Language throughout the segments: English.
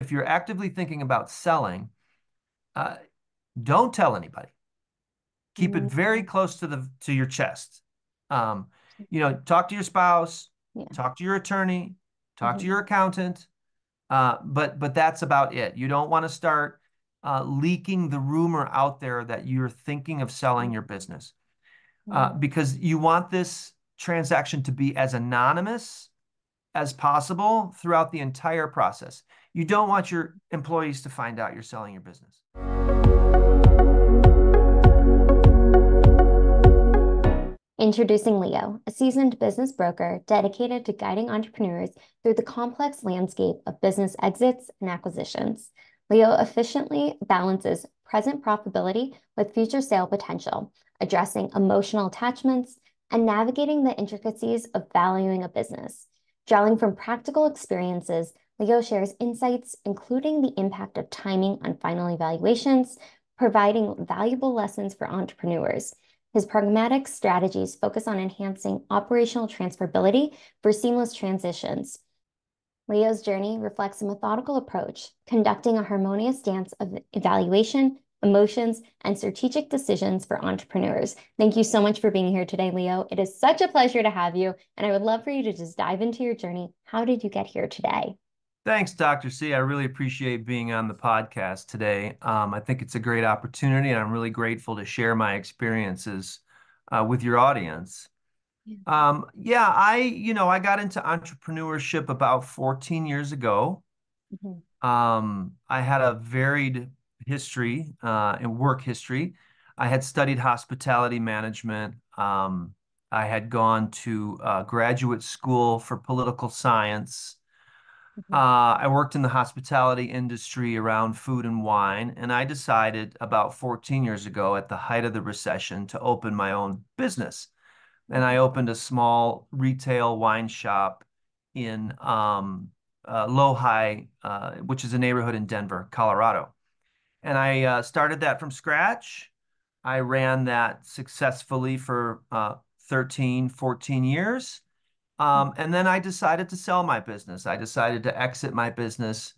if you're actively thinking about selling, uh, don't tell anybody. Keep mm-hmm. it very close to the to your chest. Um, you know, talk to your spouse, yeah. talk to your attorney, talk mm-hmm. to your accountant. Uh, but but that's about it. You don't want to start uh, leaking the rumor out there that you're thinking of selling your business uh, mm-hmm. because you want this transaction to be as anonymous as possible throughout the entire process. You don't want your employees to find out you're selling your business. Introducing Leo, a seasoned business broker dedicated to guiding entrepreneurs through the complex landscape of business exits and acquisitions. Leo efficiently balances present profitability with future sale potential, addressing emotional attachments, and navigating the intricacies of valuing a business. Drawing from practical experiences, Leo shares insights, including the impact of timing on final evaluations, providing valuable lessons for entrepreneurs. His pragmatic strategies focus on enhancing operational transferability for seamless transitions. Leo's journey reflects a methodical approach, conducting a harmonious dance of evaluation, emotions, and strategic decisions for entrepreneurs. Thank you so much for being here today, Leo. It is such a pleasure to have you, and I would love for you to just dive into your journey. How did you get here today? Thanks, Dr. C. I really appreciate being on the podcast today. Um, I think it's a great opportunity, and I'm really grateful to share my experiences uh, with your audience. Um, yeah, I, you know, I got into entrepreneurship about 14 years ago. Mm-hmm. Um, I had a varied history uh, and work history. I had studied hospitality management. Um, I had gone to uh, graduate school for political science. Mm-hmm. Uh, I worked in the hospitality industry around food and wine, and I decided about 14 years ago at the height of the recession to open my own business. And I opened a small retail wine shop in um, uh, Lohi, uh, which is a neighborhood in Denver, Colorado. And I uh, started that from scratch. I ran that successfully for uh, 13, 14 years. Um, and then I decided to sell my business. I decided to exit my business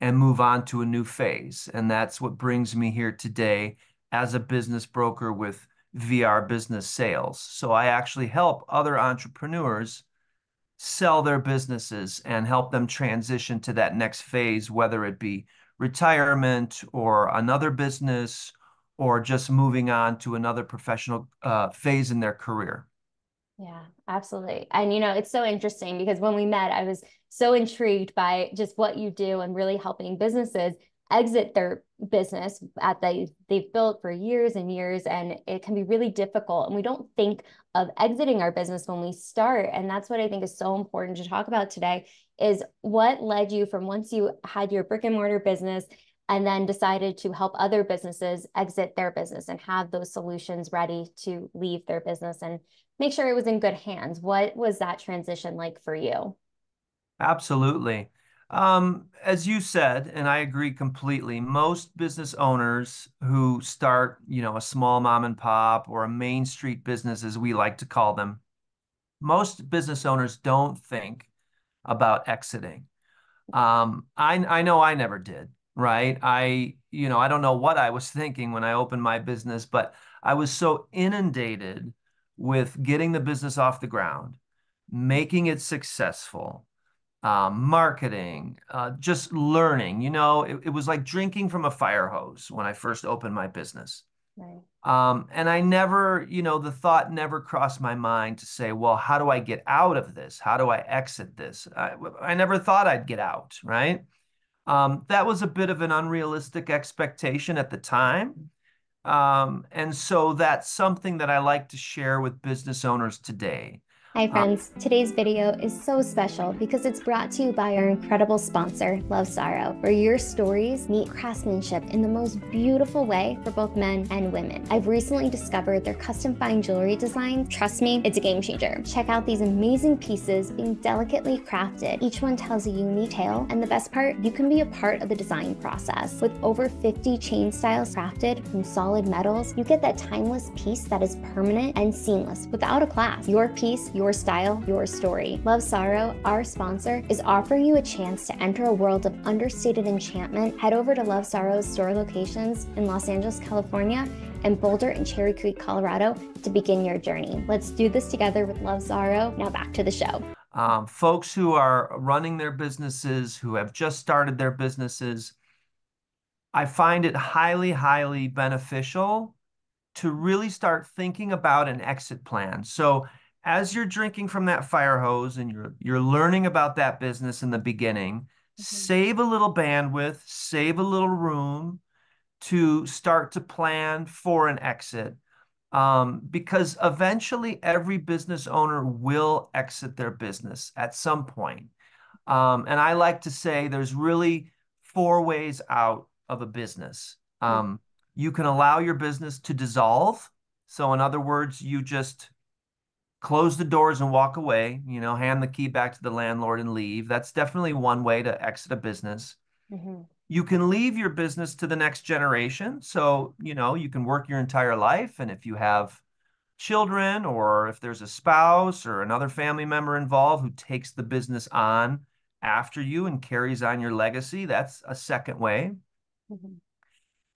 and move on to a new phase. And that's what brings me here today as a business broker with VR business sales. So I actually help other entrepreneurs sell their businesses and help them transition to that next phase, whether it be retirement or another business or just moving on to another professional uh, phase in their career. Yeah, absolutely. And you know, it's so interesting because when we met, I was so intrigued by just what you do and really helping businesses exit their business at the they've built for years and years and it can be really difficult and we don't think of exiting our business when we start and that's what i think is so important to talk about today is what led you from once you had your brick and mortar business and then decided to help other businesses exit their business and have those solutions ready to leave their business and make sure it was in good hands. What was that transition like for you? Absolutely. Um, as you said, and I agree completely, most business owners who start, you know, a small mom and pop or a main street business, as we like to call them, most business owners don't think about exiting. Um, I, I know I never did right? I, you know, I don't know what I was thinking when I opened my business, but I was so inundated with getting the business off the ground, making it successful, uh, marketing, uh, just learning. You know, it, it, was like drinking from a fire hose when I first opened my business. Right. Um, and I never, you know, the thought never crossed my mind to say, well, how do I get out of this? How do I exit this? I, I never thought I'd get out, right? Um, that was a bit of an unrealistic expectation at the time. Um, and so that's something that I like to share with business owners today. Hi friends, today's video is so special because it's brought to you by our incredible sponsor, Love Sorrow, where your stories meet craftsmanship in the most beautiful way for both men and women. I've recently discovered their custom fine jewelry design. Trust me, it's a game changer. Check out these amazing pieces being delicately crafted. Each one tells a unique tale, and the best part, you can be a part of the design process. With over 50 chain styles crafted from solid metals, you get that timeless piece that is permanent and seamless without a class. Your piece, your your Style, Your Story. Love Sorrow, our sponsor, is offering you a chance to enter a world of understated enchantment. Head over to Love Sorrow's store locations in Los Angeles, California, and Boulder and Cherry Creek, Colorado to begin your journey. Let's do this together with Love Sorrow. Now back to the show. Um, folks who are running their businesses, who have just started their businesses, I find it highly, highly beneficial to really start thinking about an exit plan. So as you're drinking from that fire hose and you're you're learning about that business in the beginning mm-hmm. save a little bandwidth save a little room to start to plan for an exit um, because eventually every business owner will exit their business at some point um, and i like to say there's really four ways out of a business mm-hmm. um, you can allow your business to dissolve so in other words you just close the doors and walk away, you know, hand the key back to the landlord and leave. That's definitely one way to exit a business. Mm-hmm. You can leave your business to the next generation. So, you know, you can work your entire life. And if you have children or if there's a spouse or another family member involved who takes the business on after you and carries on your legacy, that's a second way. Mm-hmm.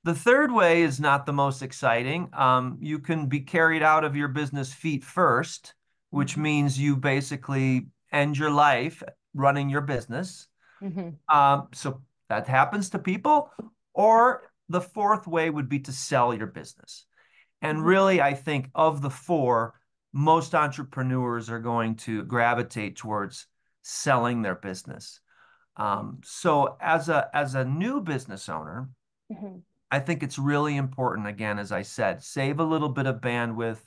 The third way is not the most exciting. Um, you can be carried out of your business feet first, which mm-hmm. means you basically end your life running your business. Mm-hmm. Um, so that happens to people. Or the fourth way would be to sell your business. And mm-hmm. really, I think of the four, most entrepreneurs are going to gravitate towards selling their business. Um, so as a as a new business owner, mm-hmm. I think it's really important, again, as I said, save a little bit of bandwidth,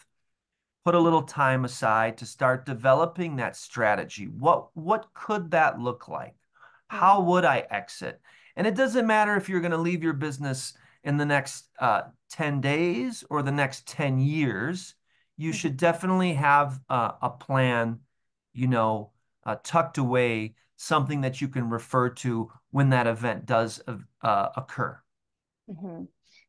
put a little time aside to start developing that strategy. What, what could that look like? Mm-hmm. How would I exit? And it doesn't matter if you're going to leave your business in the next uh, 10 days or the next 10 years. You mm-hmm. should definitely have uh, a plan, you know, uh, tucked away, something that you can refer to when that event does uh, occur. Mm-hmm.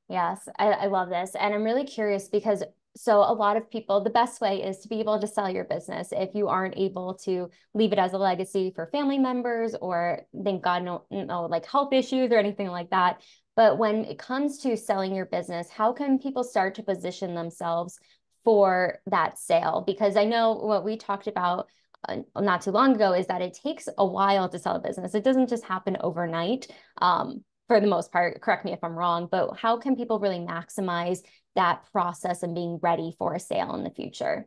Yes, I, I love this. And I'm really curious because so a lot of people the best way is to be able to sell your business if you aren't able to leave it as a legacy for family members or thank god no, no like health issues or anything like that but when it comes to selling your business how can people start to position themselves for that sale because i know what we talked about uh, not too long ago is that it takes a while to sell a business it doesn't just happen overnight um, for the most part, correct me if I'm wrong, but how can people really maximize that process and being ready for a sale in the future?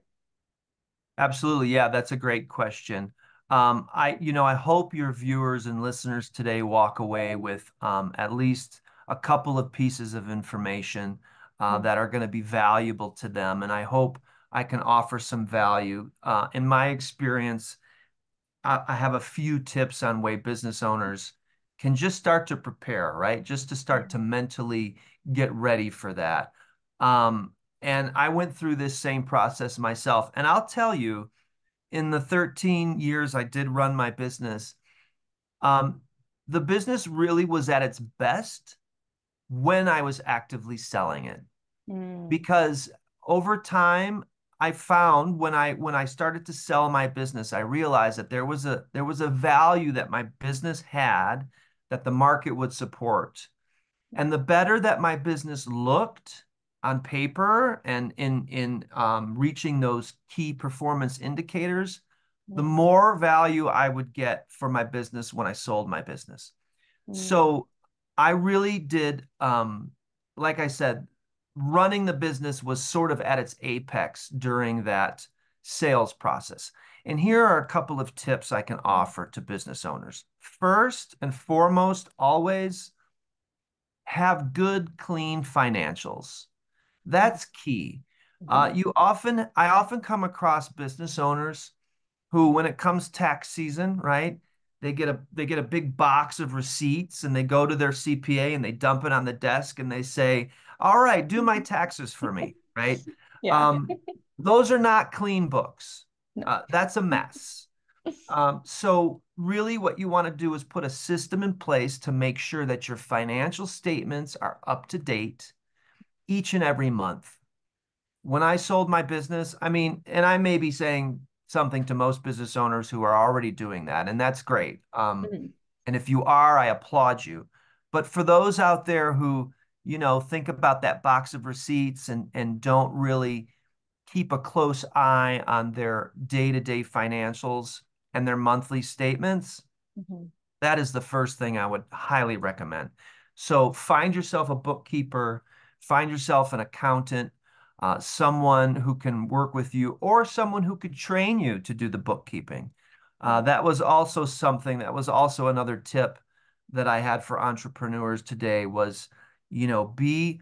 Absolutely. Yeah, that's a great question. Um, I, you know, I hope your viewers and listeners today walk away with um, at least a couple of pieces of information uh, mm-hmm. that are going to be valuable to them. And I hope I can offer some value. Uh, in my experience, I, I, have a few tips on way business owners can just start to prepare, right? Just to start to mentally get ready for that. Um, and I went through this same process myself. And I'll tell you, in the 13 years I did run my business, um, the business really was at its best when I was actively selling it. Mm. Because over time, I found when I when I started to sell my business, I realized that there was a there was a value that my business had that the market would support. And the better that my business looked on paper and in, in um, reaching those key performance indicators, the mm. more value I would get for my business when I sold my business. Mm. So I really did, um, like I said, running the business was sort of at its apex during that sales process. And here are a couple of tips I can offer to business owners. First and foremost, always have good, clean financials. That's key. Uh, mm-hmm. you often, I often come across business owners who, when it comes tax season, right, they get a they get a big box of receipts and they go to their CPA and they dump it on the desk and they say, "All right, do my taxes for me," right? yeah. Um, those are not clean books uh, that's a mess. Um, so really what you want to do is put a system in place to make sure that your financial statements are up to date each and every month. When I sold my business, I mean, and I may be saying something to most business owners who are already doing that, and that's great. Um, mm-hmm. And if you are, I applaud you. But for those out there who, you know, think about that box of receipts and and don't really keep a close eye on their day-to-day financials and their monthly statements, mm-hmm. that is the first thing I would highly recommend. So find yourself a bookkeeper, find yourself an accountant, uh, someone who can work with you, or someone who could train you to do the bookkeeping. Uh, mm-hmm. that was also something that was also another tip that I had for entrepreneurs today was, you know, be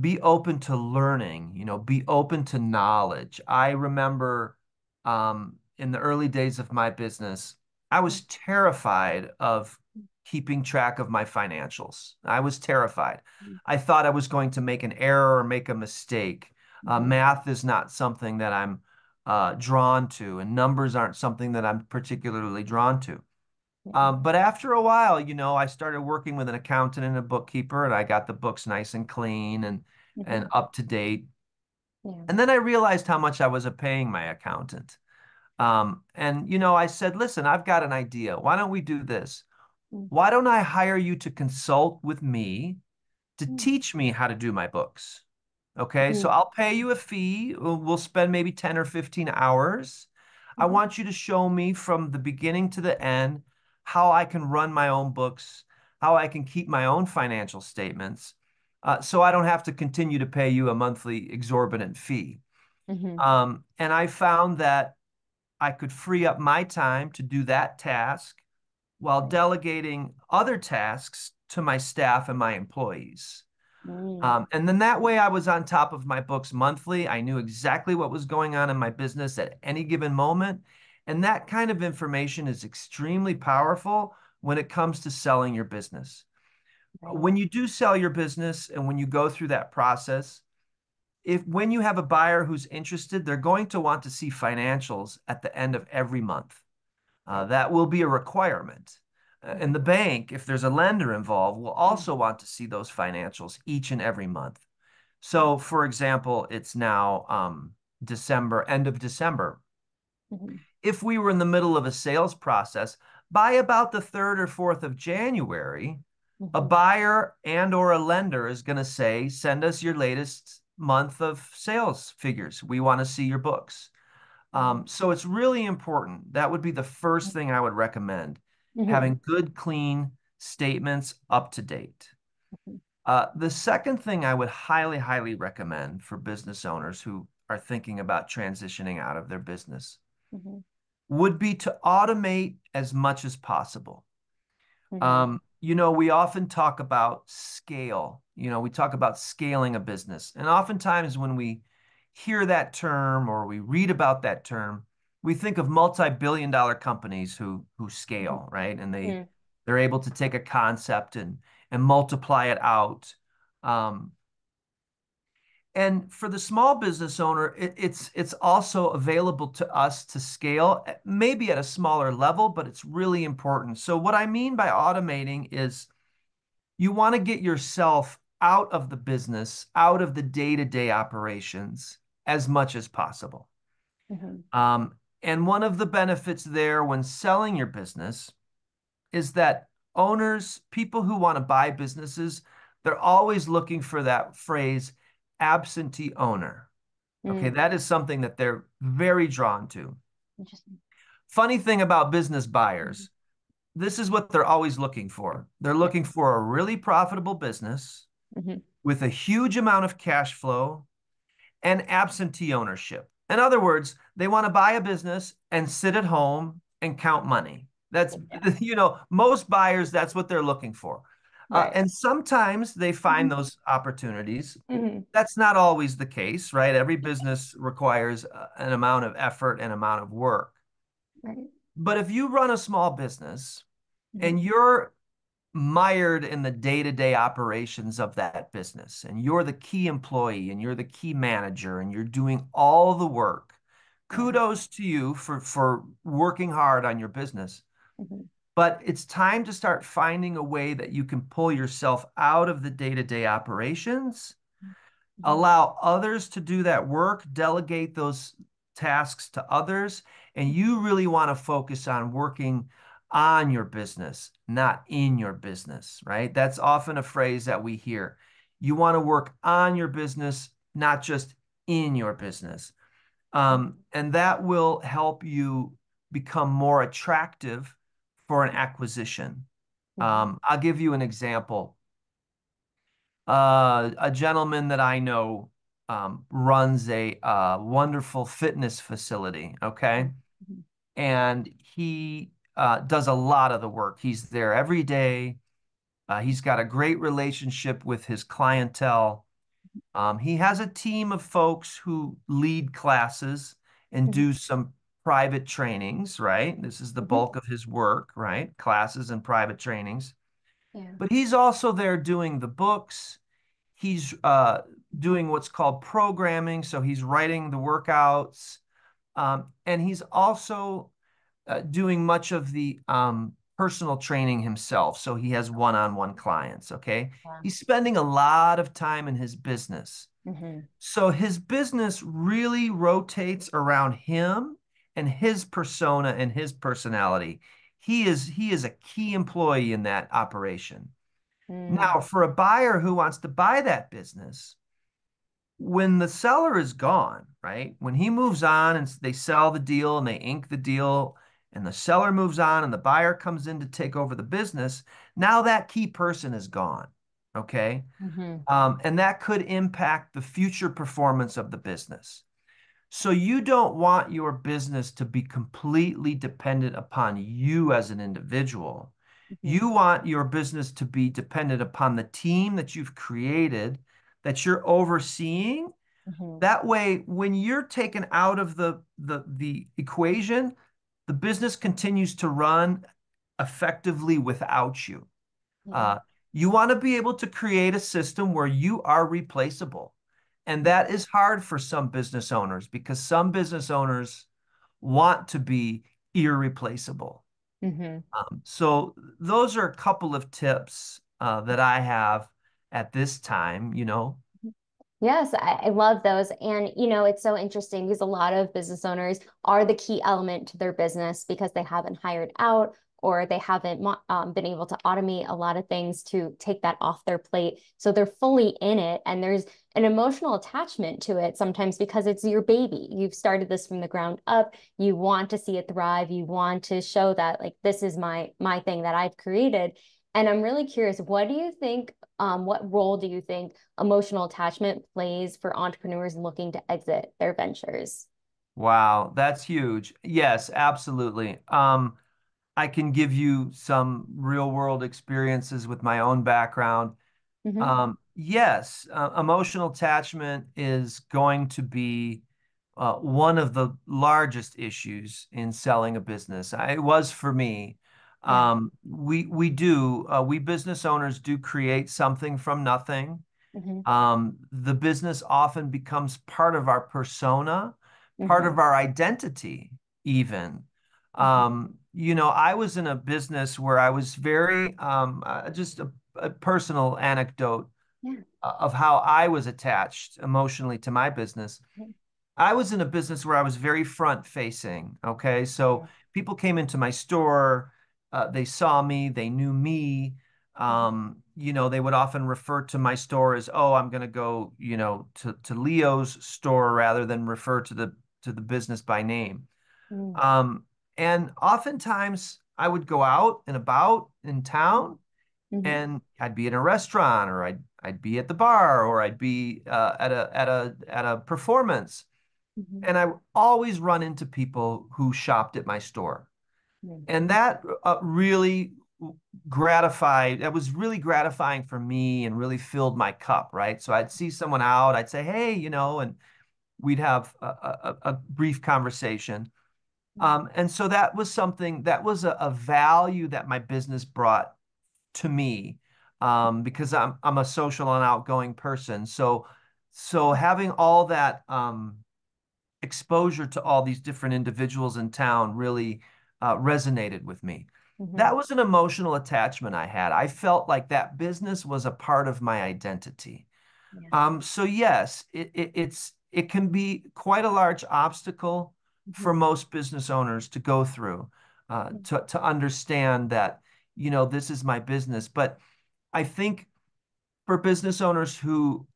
be open to learning, you know, be open to knowledge. I remember um, in the early days of my business, I was terrified of keeping track of my financials. I was terrified. Mm. I thought I was going to make an error or make a mistake. Uh, mm-hmm. math is not something that I'm uh, drawn to, and numbers aren't something that I'm particularly drawn to. Um, but after a while, you know, I started working with an accountant and a bookkeeper, and I got the books nice and clean and mm-hmm. and up to date. Yeah. And then I realized how much I was paying my accountant. Um, and you know, I said, "Listen, I've got an idea. Why don't we do this? Mm-hmm. Why don't I hire you to consult with me to mm-hmm. teach me how to do my books?" Okay, so mm. I'll pay you a fee. We'll spend maybe ten or fifteen hours. I mm-hmm. want you to show me from the beginning to the end how I can run my own books, how I can keep my own financial statements. Uh, so I don't have to continue to pay you a monthly exorbitant fee. Mm-hmm. Um, and I found that I could free up my time to do that task while delegating other tasks to my staff and my employees. Mm. Um, and then that way I was on top of my books monthly. I knew exactly what was going on in my business at any given moment. And that kind of information is extremely powerful when it comes to selling your business. When you do sell your business and when you go through that process, if when you have a buyer who's interested, they're going to want to see financials at the end of every month. Uh, that will be a requirement. Uh, and the bank, if there's a lender involved, will mm-hmm. also want to see those financials each and every month. So, for example, it's now um, December, end of December. Mm -hmm if we were in the middle of a sales process, by about the 3rd or 4th of January, mm-hmm. a buyer and or a lender is going to say, "Send us your latest month of sales figures. We want to see your books." Um, mm-hmm. so it's really important. That would be the first mm-hmm. thing I would recommend. Mm-hmm. Having good, clean statements up to date. Mm-hmm. Uh, the second thing I would highly, highly recommend for business owners who are thinking about transitioning out of their business mm-hmm would be to automate as much as possible. Mm-hmm. Um, you know, we often talk about scale. You know, we talk about scaling a business. And oftentimes when we hear that term or we read about that term, we think of multi-billion dollar companies who who scale, mm-hmm. right? And they mm-hmm. they're able to take a concept and and multiply it out. Um, and for the small business owner, it, it's it's also available to us to scale, eh, maybe at a smaller level, but it's really important. So what I mean by automating is you want to get yourself out of the business, out of the day-to-day operations as much as possible. Mm-hmm. Um, and one of the benefits there when selling your business is that owners, people who want to buy businesses, they're always looking for that phrase, absentee owner. Okay, mm. that is something that they're very drawn to. Funny thing about business buyers, mm-hmm. this is what they're always looking for. They're looking for a really profitable business mm-hmm. with a huge amount of cash flow and absentee ownership. In other words, they want to buy a business and sit at home and count money. That's, you know, most buyers, that's what they're looking for. Uh, right. Uh, and sometimes they find mm-hmm. those opportunities. Mm-hmm. That's not always the case, right? Every business requires uh, an amount of effort and amount of work. Right. But if you run a small business mm-hmm. and you're mired in the day-to-day operations of that business and you're the key employee and you're the key manager and you're doing all the work mm-hmm. kudos to you for for working hard on your business mm-hmm. But it's time to start finding a way that you can pull yourself out of the day to day operations, mm-hmm. allow others to do that work, delegate those tasks to others. And you really want to focus on working on your business, not in your business, right? That's often a phrase that we hear. You want to work on your business, not just in your business. Um, and that will help you become more attractive for an acquisition. Mm-hmm. Um, I'll give you an example. Uh, a gentleman that I know um, runs a uh, wonderful fitness facility. Okay. Mm-hmm. And he uh, does a lot of the work. He's there every day. Uh, he's got a great relationship with his clientele. Mm-hmm. Um, he has a team of folks who lead classes and do some private trainings, right? This is the mm-hmm. bulk of his work, right? Classes and private trainings. Yeah. But he's also there doing the books. He's uh, doing what's called programming. So he's writing the workouts. Um, and he's also uh, doing much of the um, personal training himself. So he has one on one clients. Okay. Yeah. He's spending a lot of time in his business. Mm-hmm. So his business really rotates around him and his persona and his personality. He is he is a key employee in that operation. Mm. Now, for a buyer who wants to buy that business, when the seller is gone, right? When he moves on and they sell the deal and they ink the deal and the seller moves on and the buyer comes in to take over the business, now that key person is gone. Okay. Mm-hmm. Um, and that could impact the future performance of the business. So you don't want your business to be completely dependent upon you as an individual. Mm-hmm. You want your business to be dependent upon the team that you've created that you're overseeing. Mm-hmm. That way when you're taken out of the the the equation, the business continues to run effectively without you. Mm-hmm. Uh, you want to be able to create a system where you are replaceable and that is hard for some business owners because some business owners want to be irreplaceable. Mm-hmm. Um, so those are a couple of tips uh, that I have at this time, you know. Yes, I, I love those. And, you know, it's so interesting because a lot of business owners are the key element to their business because they haven't hired out or they haven't um, been able to automate a lot of things to take that off their plate. So they're fully in it. And there's an emotional attachment to it sometimes because it's your baby. You've started this from the ground up. You want to see it thrive. You want to show that like this is my my thing that I've created. And I'm really curious, what do you think, um, what role do you think emotional attachment plays for entrepreneurs looking to exit their ventures? Wow, that's huge. Yes, absolutely. Um, I can give you some real world experiences with my own background. Mm-hmm. Um, yes, uh, emotional attachment is going to be uh, one of the largest issues in selling a business. I, it was for me. Um, we we do uh, we business owners do create something from nothing. Mm-hmm. Um, the business often becomes part of our persona, mm-hmm. part of our identity, even. Mm-hmm. Um, you know, I was in a business where I was very, um, uh, just a, a, personal anecdote yeah. of how I was attached emotionally to my business. Mm-hmm. I was in a business where I was very front facing. Okay. So people came into my store, uh, they saw me, they knew me. Mm-hmm. Um, you know, they would often refer to my store as, oh, I'm going to go, you know, to, to Leo's store rather than refer to the, to the business by name. Mm. Um, and oftentimes I would go out and about in town mm-hmm. and I'd be in a restaurant or I'd, I'd be at the bar or I'd be uh, at a, at a, at a performance. Mm-hmm. And I always run into people who shopped at my store. Mm-hmm. And that uh, really gratified that was really gratifying for me and really filled my cup right so i'd see someone out i'd say hey you know and we'd have a, a, a brief conversation Mm. Um, and so that was something that was a, a value that my business brought to me um, because I'm I'm a social and outgoing person. So so having all that um, exposure to all these different individuals in town really uh, resonated with me. Mm-hmm. That was an emotional attachment I had. I felt like that business was a part of my identity. Yeah. Um, so yes, it, it, it's it can be quite a large obstacle for mm-hmm. most business owners to go through uh, mm. to, to understand that, you know, this is my business. But I think for business owners who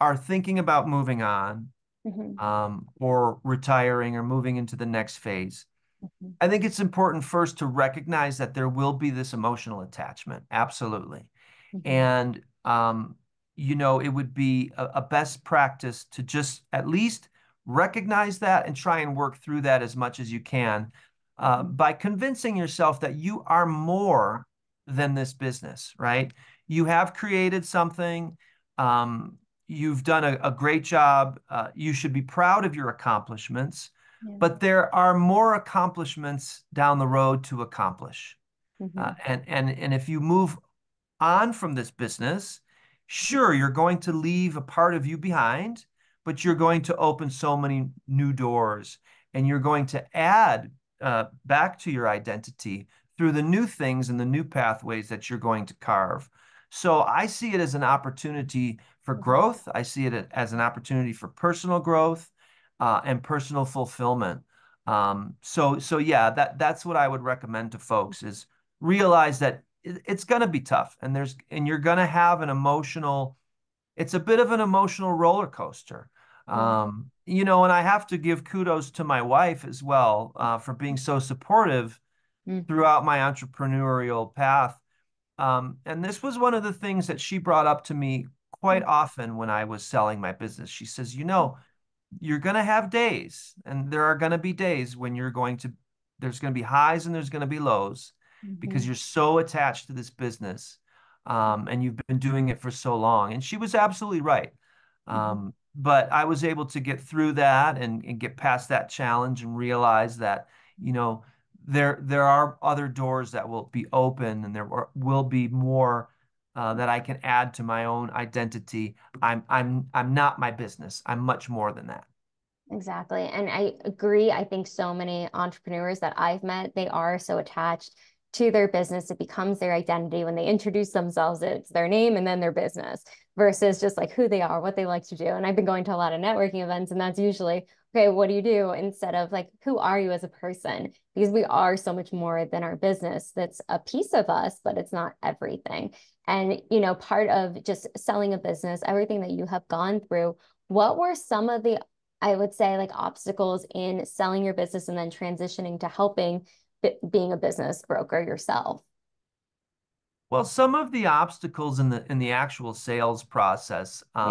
are thinking about moving on mm-hmm. um, or retiring or moving into the next phase, mm-hmm. I think it's important first to recognize that there will be this emotional attachment. Absolutely. Mm-hmm. And, um, you know, it would be a, a best practice to just at least recognize that and try and work through that as much as you can uh, by convincing yourself that you are more than this business, right? You have created something. Um, you've done a, a great job. Uh, you should be proud of your accomplishments, yeah. but there are more accomplishments down the road to accomplish. Mm-hmm. Uh, and, and, and if you move on from this business, mm-hmm. sure, you're going to leave a part of you behind but you're going to open so many new doors and you're going to add uh, back to your identity through the new things and the new pathways that you're going to carve. So I see it as an opportunity for growth. I see it as an opportunity for personal growth uh, and personal fulfillment. Um, so so yeah, that that's what I would recommend to folks is realize that it's going to be tough and there's and you're going to have an emotional it's a bit of an emotional roller coaster Mm-hmm. Um, you know, and I have to give kudos to my wife as well uh, for being so supportive mm. throughout my entrepreneurial path. Um, and this was one of the things that she brought up to me quite mm. often when I was selling my business. She says, you know, you're going to have days, and there are going to be days when you're going to, there's going to be highs and there's going to be lows mm-hmm. because you're so attached to this business um, and you've been doing it for so long. And she was absolutely right. Mm-hmm. Um, but I was able to get through that and, and get past that challenge and realize that, you know, there there are other doors that will be open and there are, will be more uh, that I can add to my own identity. I'm I'm I'm not my business. I'm much more than that. Exactly. And I agree. I think so many entrepreneurs that I've met, they are so attached to their business. It becomes their identity when they introduce themselves. It's their name and then their business versus just like who they are, what they like to do. And I've been going to a lot of networking events, and that's usually, okay, what do you do? Instead of like, who are you as a person? Because we are so much more than our business. That's a piece of us, but it's not everything. And, you know, part of just selling a business, everything that you have gone through, what were some of the, I would say, like obstacles in selling your business and then transitioning to helping being a business broker yourself? Well, some of the obstacles in the in the actual sales process um,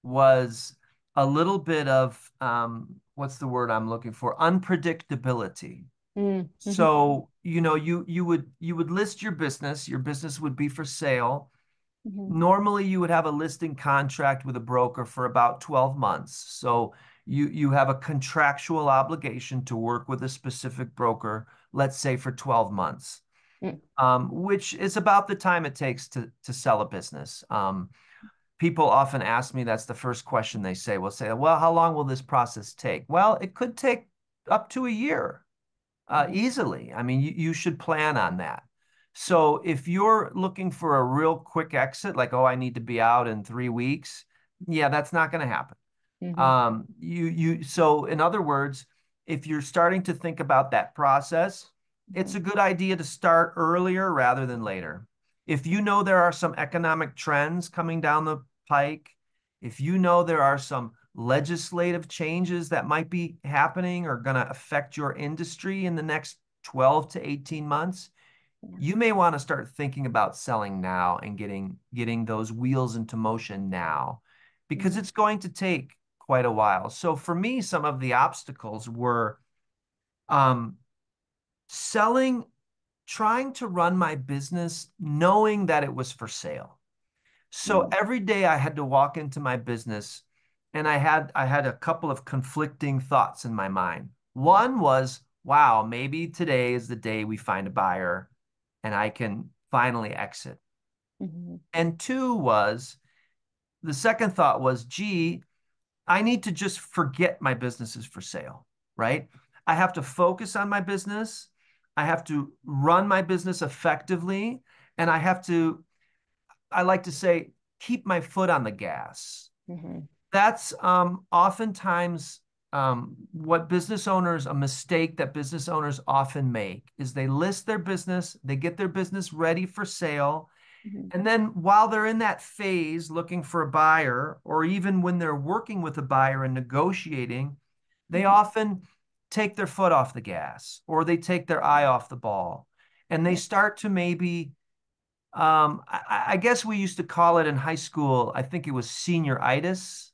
yeah. was a little bit of um, what's the word I'm looking for? Unpredictability. Mm, mm-hmm. So you know you you would you would list your business. Your business would be for sale. Mm-hmm. Normally, you would have a listing contract with a broker for about twelve months. So you you have a contractual obligation to work with a specific broker, let's say for twelve months. Mm. um, which is about the time it takes to to sell a business. Um, people often ask me that's the first question they say. Will say, "Well, how long will this process take?" Well, it could take up to a year, uh, mm. easily. I mean, you, you should plan on that. So if you're looking for a real quick exit, like oh, I need to be out in three weeks, yeah, that's not going to happen. Mm-hmm. Um, you you so in other words, if you're starting to think about that process, it's a good idea to start earlier rather than later. If you know there are some economic trends coming down the pike, if you know there are some legislative changes that might be happening or going to affect your industry in the next 12 to 18 months, you may want to start thinking about selling now and getting getting those wheels into motion now because it's going to take quite a while. So for me some of the obstacles were um selling, trying to run my business knowing that it was for sale. So mm. every day I had to walk into my business and I had I had a couple of conflicting thoughts in my mind. One was, wow, maybe today is the day we find a buyer and I can finally exit. Mm-hmm. And two was the second thought was, gee, I need to just forget my business is for sale, right? I have to focus on my business I have to run my business effectively, and I have to, I like to say, keep my foot on the gas. Mm-hmm. That's um, oftentimes um, what business owners, a mistake that business owners often make is they list their business, they get their business ready for sale. Mm-hmm. And then while they're in that phase looking for a buyer, or even when they're working with a buyer and negotiating, they mm-hmm. often take their foot off the gas or they take their eye off the ball and they start to maybe um, I, I, guess we used to call it in high school i think it was senioritis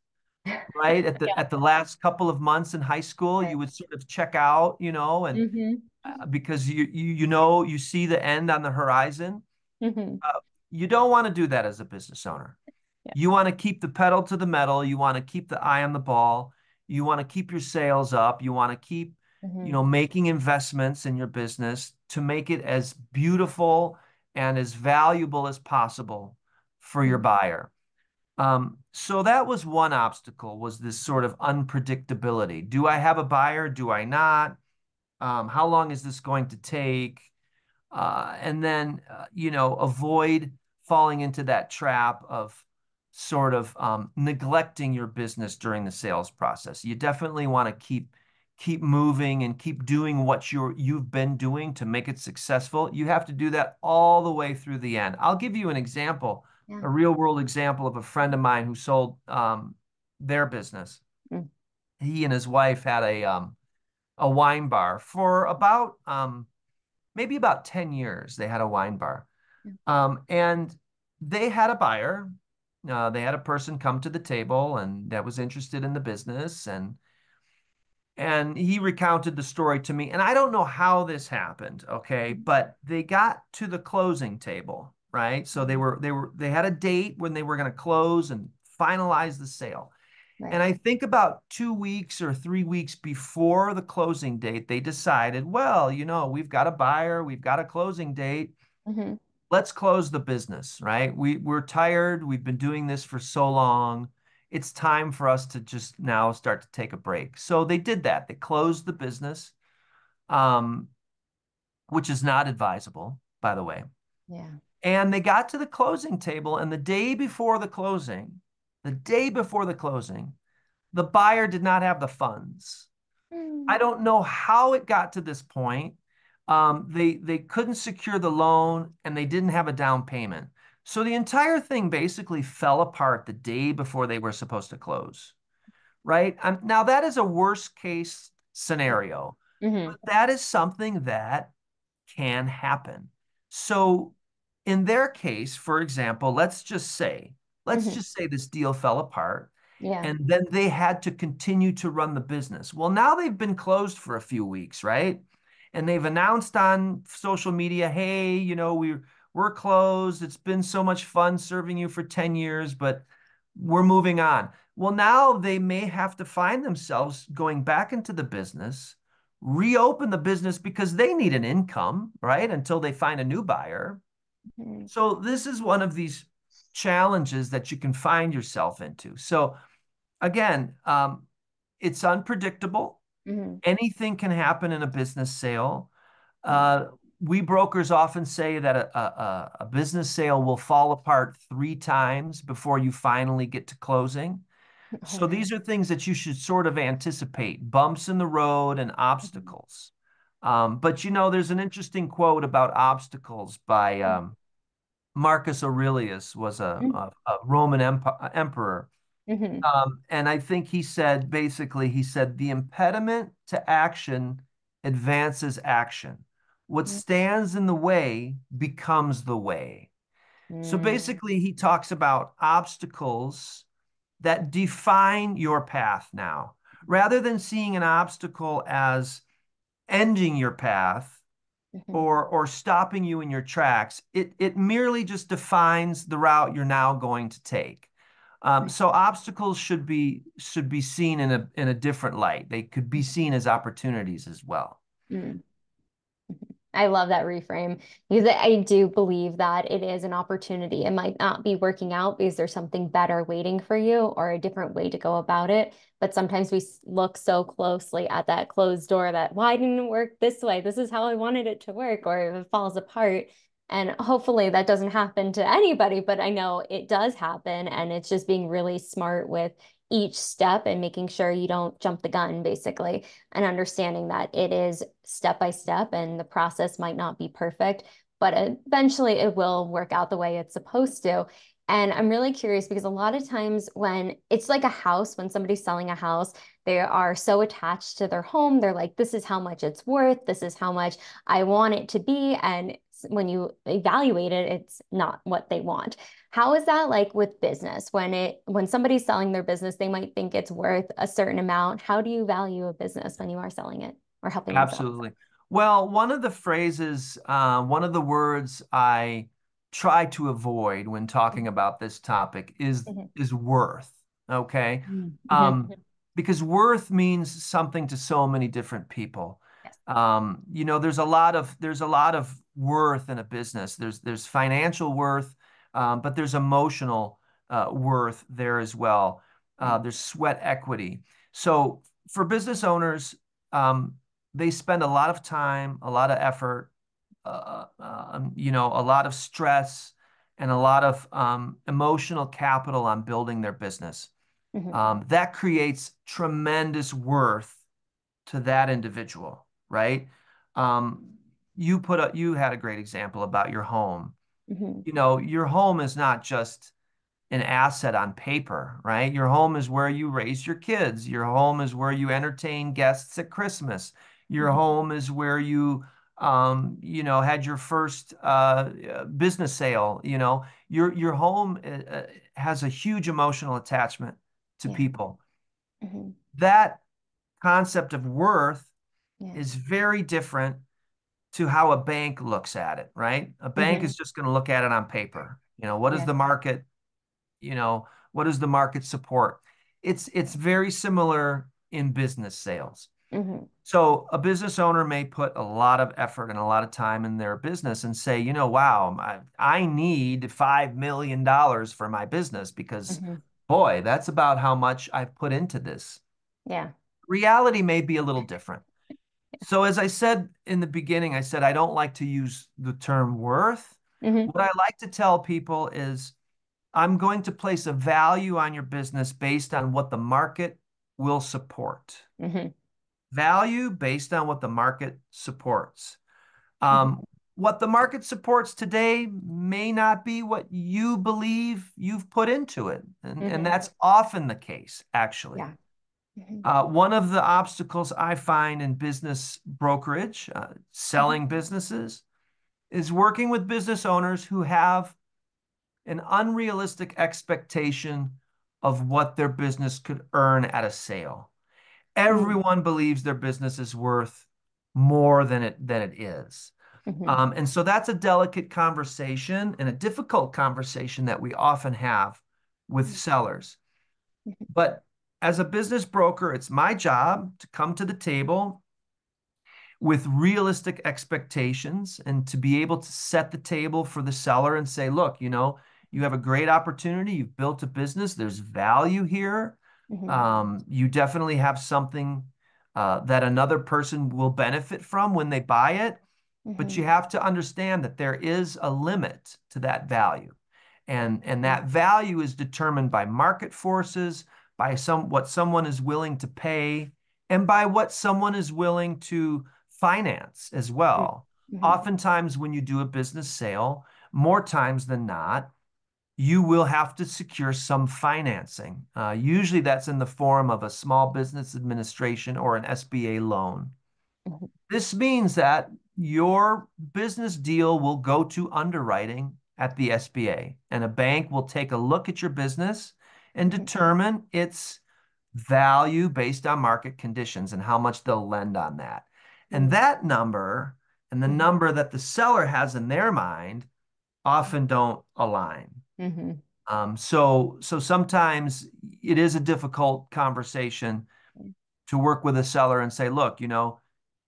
right at the yeah. at the last couple of months in high school right. you would sort of check out you know and mm-hmm. Uh, because you, you you know you see the end on the horizon mm-hmm. uh, you don't want to do that as a business owner yeah. you want to keep the pedal to the metal you want to keep the eye on the ball you want to keep your sales up you want to keep mm-hmm. you know making investments in your business to make it as beautiful and as valuable as possible for your mm-hmm. buyer um, so that was one obstacle was this sort of unpredictability do i have a buyer do i not um, how long is this going to take uh, and then uh, you know avoid falling into that trap of sort of um, neglecting your business during the sales process. You definitely want to keep keep moving and keep doing what you're you've been doing to make it successful. You have to do that all the way through the end. I'll give you an example, yeah. a real world example of a friend of mine who sold um, their business. Mm. He and his wife had a um, a wine bar for about um, maybe about ten years. They had a wine bar, hmm. um, and they had a buyer uh, they had a person come to the table and that was interested in the business and and he recounted the story to me and i don't know how this happened okay but they got to the closing table right so they were they were they had a date when they were going to close and finalize the sale right. and i think about two weeks or three weeks before the closing date they decided well you know we've got a buyer we've got a closing date mm-hmm let's close the business, right? We we're tired. We've been doing this for so long. It's time for us to just now start to take a break. So they did that. They closed the business, um, which is not advisable, by the way. Yeah. And they got to the closing table, and the day before the closing, the day before the closing, the buyer did not have the funds. Mm. I don't know how it got to this point um, they they couldn't secure the loan and they didn't have a down payment. So the entire thing basically fell apart the day before they were supposed to close, right? Um, now that is a worst case scenario. Mm-hmm. that is something that can happen. So in their case, for example, let's just say, let's mm-hmm. just say this deal fell apart. Yeah. And then they had to continue to run the business. Well, now they've been closed for a few weeks, right? and they've announced on social media, hey, you know, we're we're closed. It's been so much fun serving you for 10 years, but we're moving on. Well, now they may have to find themselves going back into the business, reopen the business because they need an income, right? Until they find a new buyer. Mm-hmm. So, this is one of these challenges that you can find yourself into. So, again, um, it's unpredictable. Mm-hmm. Anything can happen in a business sale. Mm-hmm. Uh, we brokers often say that a, a, a, business sale will fall apart three times before you finally get to closing. So these are things that you should sort of anticipate bumps in the road and mm-hmm. obstacles. Um, but you know, there's an interesting quote about obstacles by mm-hmm. um, Marcus Aurelius, was a, a Roman emp- emperor, Mm-hmm. Um, and I think he said basically, he said, the impediment to action advances action. What mm-hmm. stands in the way becomes the way. Mm-hmm. So mm. basically, he talks about obstacles that define your path now. Rather than seeing an obstacle as ending your path, mm-hmm. or or stopping you in your tracks it it merely just defines the route you're now going to take um, so obstacles should be should be seen in a in a different light. They could be seen as opportunities as well. Mm. I love that reframe because I do believe that it is an opportunity. It might not be working out because there's something better waiting for you or a different way to go about it. But sometimes we look so closely at that closed door that why didn't it work this way? This is how I wanted it to work, or if it falls apart. And hopefully that doesn't happen to anybody, but I know it does happen. And it's just being really smart with each step and making sure you don't jump the gun, basically, and understanding that it is step by step and the process might not be perfect, but eventually it will work out the way it's supposed to. And I'm really curious because a lot of times when it's like a house, when somebody's selling a house, they are so attached to their home. They're like, this is how much it's worth. This is how much I want it to be. And when you evaluate it it's not what they want how is that like with business when it when somebody's selling their business they might think it's worth a certain amount how do you value a business when you are selling it or helping absolutely well one of the phrases uh, one of the words i try to avoid when talking about this topic is mm-hmm. is worth okay mm-hmm. um, mm-hmm. because worth means something to so many different people um, you know there's a lot of there's a lot of worth in a business there's there's financial worth um, but there's emotional uh, worth there as well uh, mm-hmm. there's sweat equity so for business owners um, they spend a lot of time a lot of effort uh, uh um, you know a lot of stress and a lot of um, emotional capital on building their business mm-hmm. Um, that creates tremendous worth to that individual right? Um, you put up, you had a great example about your home. Mm-hmm. You know, your home is not just an asset on paper, right? Your home is where you raise your kids. Your home is where you entertain guests at Christmas. Your mm-hmm. home is where you um, you know, had your first uh, uh business sale. You know, your your home uh, uh, has a huge emotional attachment to yeah. people. Mm-hmm. That concept of worth yeah. is very different to how a bank looks at it, right? A bank mm-hmm. is just going to look at it on paper. You know, what yeah. is the market? You know, what is the market support? It's it's very similar in business sales. Mm-hmm. So a business owner may put a lot of effort and a lot of time in their business and say, you know, wow, I, I need five million dollars for my business because, mm-hmm. boy, that's about how much I've put into this. Yeah. Reality may be a little different so as I said in the beginning, I said I don't like to use the term worth. Mm-hmm. What I like to tell people is I'm going to place a value on your business based on what the market will support. Mm-hmm. Value based on what the market supports. Um, mm-hmm. What the market supports today may not be what you believe you've put into it. And, and mm-hmm. that's often the case, actually. Yeah. Mm-hmm. Uh, one of the obstacles I find in business brokerage, uh, mm-hmm. selling businesses, is working with business owners who have an unrealistic expectation of what their business could earn at a sale. Mm-hmm. Everyone believes their business is worth more than it than it is. Mm-hmm. Um, and so that's a delicate conversation and a difficult conversation that we often have with mm-hmm. sellers. But as a business broker, it's my job to come to the table with realistic expectations and to be able to set the table for the seller and say, look, you know, you have a great opportunity. You've built a business. There's value here. Mm-hmm. Um, you definitely have something uh, that another person will benefit from when they buy it. Mm-hmm. But you have to understand that there is a limit to that value. And, and mm-hmm. that value is determined by market forces, by some what someone is willing to pay and by what someone is willing to finance as well. Mm-hmm. Oftentimes when you do a business sale, more times than not, you will have to secure some financing. Uh, usually that's in the form of a small business administration or an SBA loan. Mm-hmm. This means that your business deal will go to underwriting at the SBA, and a bank will take a look at your business and determine its value based on market conditions and how much they'll lend on that. And mm-hmm. that number and the number that the seller has in their mind often don't align. Mm-hmm. Um, so, so sometimes it is a difficult conversation to work with a seller and say, look, you know,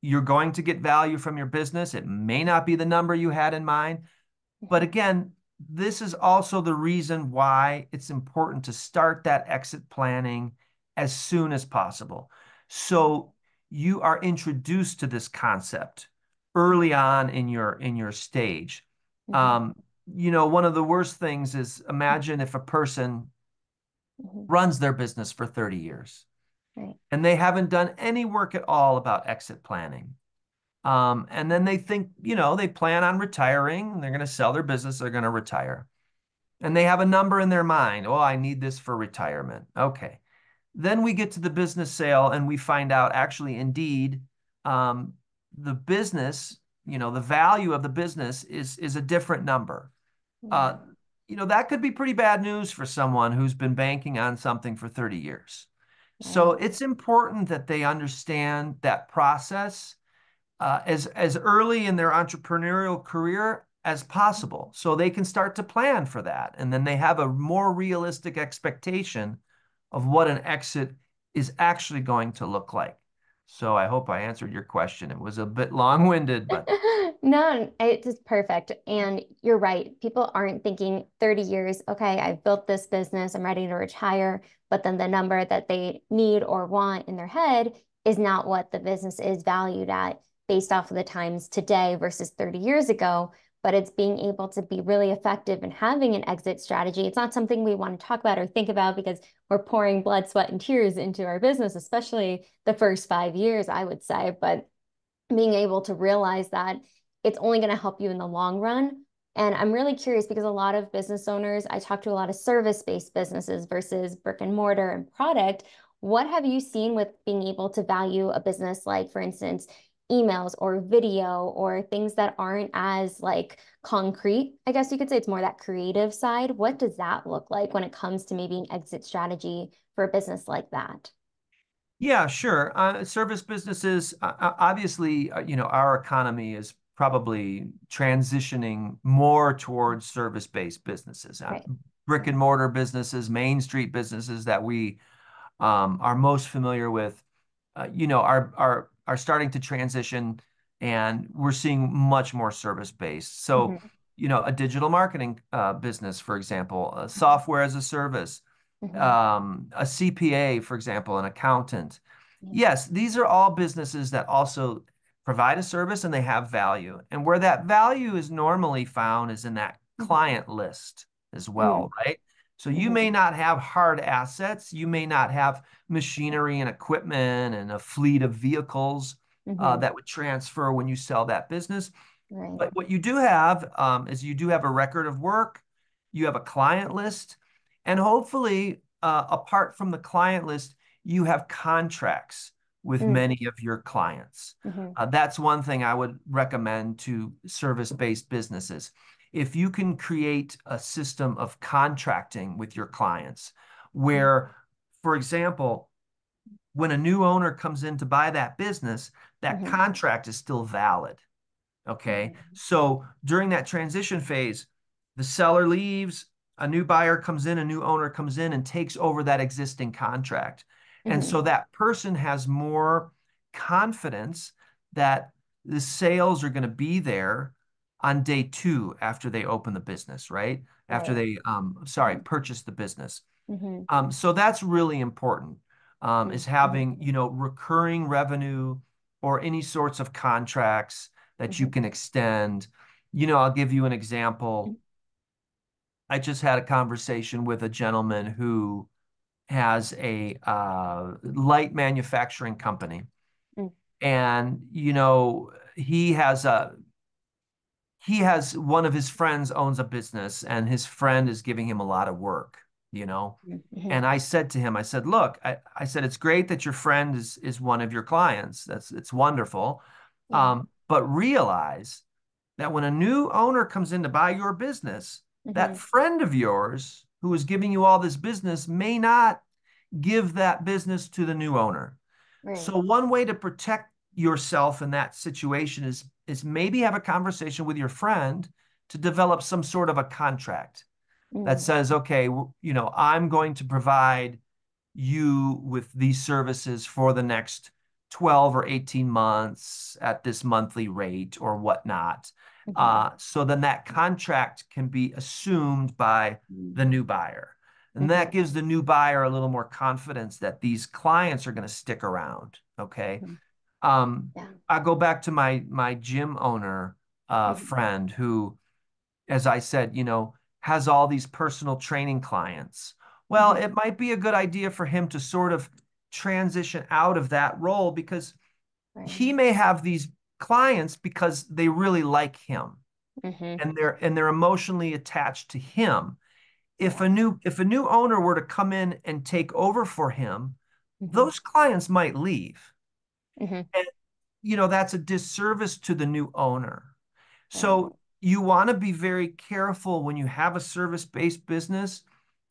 you're going to get value from your business. It may not be the number you had in mind, but mm-hmm. again, this is also the reason why it's important to start that exit planning as soon as possible. So you are introduced to this concept early on in your in your stage. Mm-hmm. Um, you know, one of the worst things is imagine if a person mm-hmm. runs their business for 30 years right. and they haven't done any work at all about exit planning. Um, and then they think, you know, they plan on retiring. They're going to sell their business. They're going to retire. And they have a number in their mind. Oh, I need this for retirement. Okay. Then we get to the business sale and we find out actually, indeed, um, the business, you know, the value of the business is, is a different number. Uh, you know, that could be pretty bad news for someone who's been banking on something for 30 years. So it's important that they understand that process uh, as as early in their entrepreneurial career as possible, so they can start to plan for that, and then they have a more realistic expectation of what an exit is actually going to look like. So I hope I answered your question. It was a bit long winded, but. no, it's perfect. And you're right. People aren't thinking 30 years, okay, I've built this business, I'm ready to retire. But then the number that they need or want in their head is not what the business is valued at based off of the times today versus 30 years ago, but it's being able to be really effective and having an exit strategy. It's not something we want to talk about or think about because we're pouring blood, sweat, and tears into our business, especially the first five years, I would say. But being able to realize that it's only going to help you in the long run. And I'm really curious because a lot of business owners, I talk to a lot of service based businesses versus brick and mortar and product. What have you seen with being able to value a business like, for instance, emails or video or things that aren't as like concrete i guess you could say it's more that creative side what does that look like when it comes to maybe an exit strategy for a business like that yeah sure uh, service businesses uh, uh obviously uh, you know our economy is probably transitioning more towards service-based businesses uh, right. brick and mortar businesses main street businesses that we um, are most familiar with uh, you know are are are starting to transition and we're seeing much more service based. So, mm-hmm. you know, a digital marketing uh, business, for example, software as a service, mm-hmm. um, a CPA, for example, an accountant. Yes, these are all businesses that also provide a service and they have value. And where that value is normally found is in that mm-hmm. client list as well, mm-hmm. right? So you mm-hmm. may not have hard assets. You may not have machinery and equipment and a fleet of vehicles uh, mm-hmm. uh, that would transfer when you sell that business. Right. But what you do have um, is you do have a record of work, you have a client list, and hopefully, uh, apart from the client list, you have contracts with mm-hmm. many of your clients. Mm-hmm. Uh, that's one thing I would recommend to service based businesses if you can create a system of contracting with your clients hmm. where for example when a new owner comes in to buy that business that mm-hmm. contract is still valid okay mm-hmm. so during that transition phase the seller leaves a new buyer comes in a new owner comes in and takes over that existing contract mm-hmm. and so that person has more confidence that the sales are going to be there on day two after they open the business, right? After they, um, sorry, mm-hmm. purchase the business. Mm-hmm. Um, so that's really important um, mm-hmm. is having, you know, recurring revenue or any sorts of contracts that mm-hmm. you can extend. You know, I'll give you an example. Mm-hmm. I just had a conversation with a gentleman who has a uh, light manufacturing company. Mm. And, you know, he has a he has one of his friends owns a business and his friend is giving him a lot of work you know mm-hmm. and i said to him i said look I, I, said it's great that your friend is is one of your clients that's it's wonderful yeah. um, but realize that when a new owner comes in to buy your business mm-hmm. that friend of yours who is giving you all this business may not give that business to the new owner right. so one way to protect yourself in that situation is is maybe have a conversation with your friend to develop some sort of a contract mm. that says, okay, you know, I'm going to provide you with these services for the next 12 or 18 months at this monthly rate or whatnot. Mm -hmm. uh, so then that contract can be assumed by the mm. new buyer. And mm-hmm. that gives the new buyer a little more confidence that these clients are going to stick around. Okay. Mm -hmm. Um, yeah. I go back to my my gym owner uh, mm-hmm. friend who, as I said, you know, has all these personal training clients. Well, mm-hmm. it might be a good idea for him to sort of transition out of that role because right. he may have these clients because they really like him mm-hmm. and they're and they're emotionally attached to him if a new if a new owner were to come in and take over for him mm-hmm. those clients might leave Mm-hmm. And, you know, that's a disservice to the new owner. So mm-hmm. you want to be very careful when you have a service based business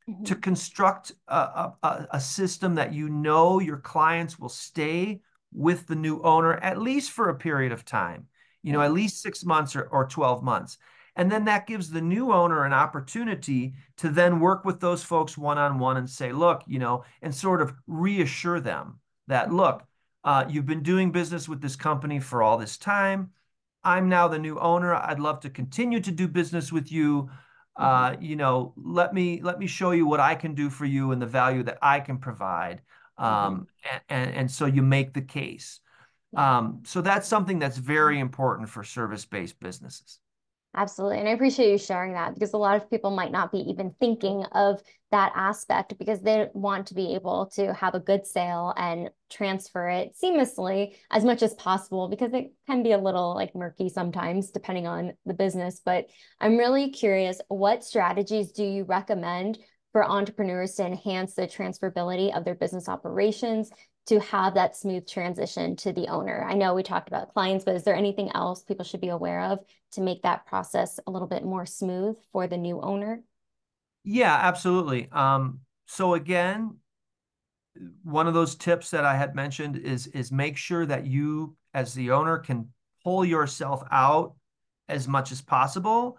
mm-hmm. to construct a, a, a system that you know your clients will stay with the new owner at least for a period of time, you know, at mm-hmm. least six months or, or 12 months. And then that gives the new owner an opportunity to then work with those folks one on one and say, look, you know, and sort of reassure them that, look, uh, you've been doing business with this company for all this time. I'm now the new owner. I'd love to continue to do business with you. Uh, mm-hmm. you know, let me let me show you what I can do for you and the value that I can provide. Mm-hmm. Um, and, and, and so you make the case. Um, so that's something that's very mm-hmm. important for service-based businesses. Absolutely. And I appreciate you sharing that because a lot of people might not be even thinking of that aspect because they want to be able to have a good sale and transfer it seamlessly as much as possible because it can be a little like murky sometimes depending on the business. But I'm really curious what strategies do you recommend for entrepreneurs to enhance the transferability of their business operations to have that smooth transition to the owner? I know we talked about clients, but is there anything else people should be aware of to make that process a little bit more smooth for the new owner? Yeah, absolutely. Um, so again, one of those tips that I had mentioned is is make sure that you as the owner can pull yourself out as much as possible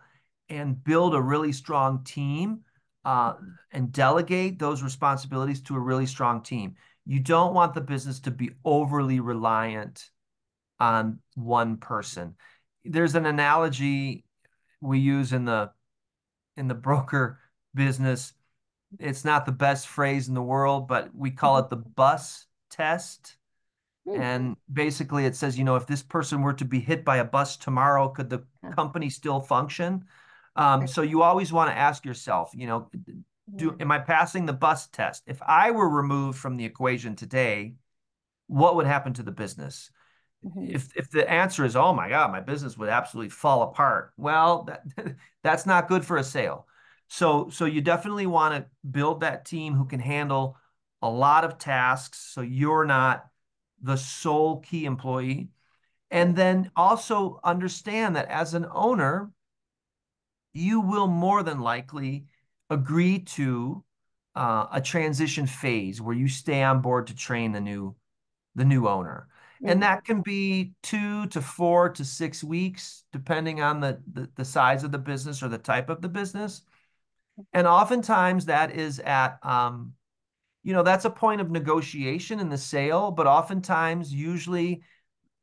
and build a really strong team uh, mm-hmm. and delegate those responsibilities to a really strong team you don't want the business to be overly reliant on one person. There's an analogy we use in the in the broker business. It's not the best phrase in the world, but we call mm-hmm. it the bus test. Mm. And basically it says, you know, if this person were to be hit by a bus tomorrow, could the company still function? Um, so you always want to ask yourself, you know, do am I passing the bus test? If I were removed from the equation today, what would happen to the business? Mm-hmm. If if the answer is oh my god, my business would absolutely fall apart. Well, that that's not good for a sale. So so you definitely want to build that team who can handle a lot of tasks so you're not the sole key employee. And then also understand that as an owner, you will more than likely agree to uh, a transition phase where you stay on board to train the new the new owner mm-hmm. and that can be two to four to six weeks depending on the, the, the size of the business or the type of the business and oftentimes that is at um, you know that's a point of negotiation in the sale but oftentimes usually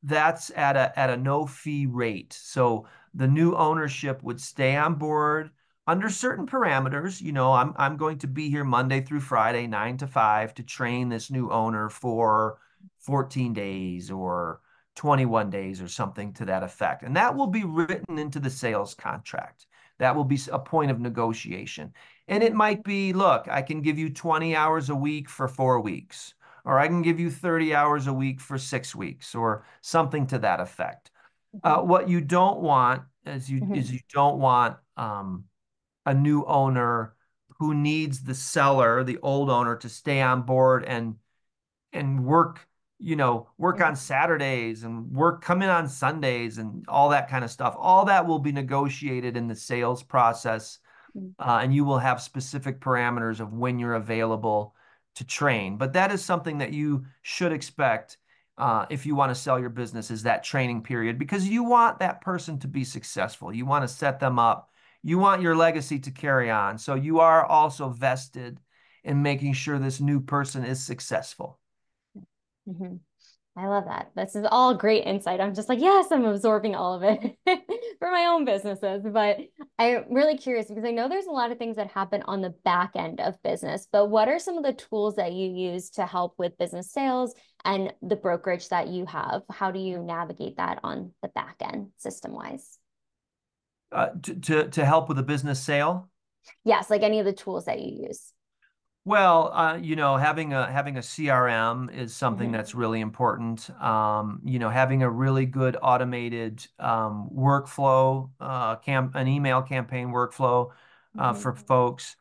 that's at a at a no fee rate so the new ownership would stay on board under certain parameters, you know, I'm I'm going to be here Monday through Friday, nine to five, to train this new owner for 14 days or 21 days or something to that effect. And that will be written into the sales contract. That will be a point of negotiation. And it might be, look, I can give you 20 hours a week for four weeks, or I can give you 30 hours a week for six weeks, or something to that effect. uh, mm-hmm. what you don't want is you mm -hmm. is you don't want um, a new owner who needs the seller, the old owner, to stay on board and and work, you know, work on Saturdays and work come in on Sundays and all that kind of stuff. All that will be negotiated in the sales process, mm. uh, and you will have specific parameters of when you're available to train. But that is something that you should expect uh, if you want to sell your business is that training period because you want that person to be successful. You want to set them up you want your legacy to carry on. So you are also vested in making sure this new person is successful. Mm-hmm. I love that. This is all great insight. I'm just like, yes, I'm absorbing all of it for my own businesses. But I'm really curious because I know there's a lot of things that happen on the back end of business. But what are some of the tools that you use to help with business sales and the brokerage that you have? How do you navigate that on the back end system wise? Uh, to, to, help with a business sale? Yes, like any of the tools that you use. Well, uh, you know, having a having a CRM is something mm-hmm. that's really important. Um, you know, having a really good automated um, workflow, uh, an email campaign workflow uh, mm-hmm. for folks.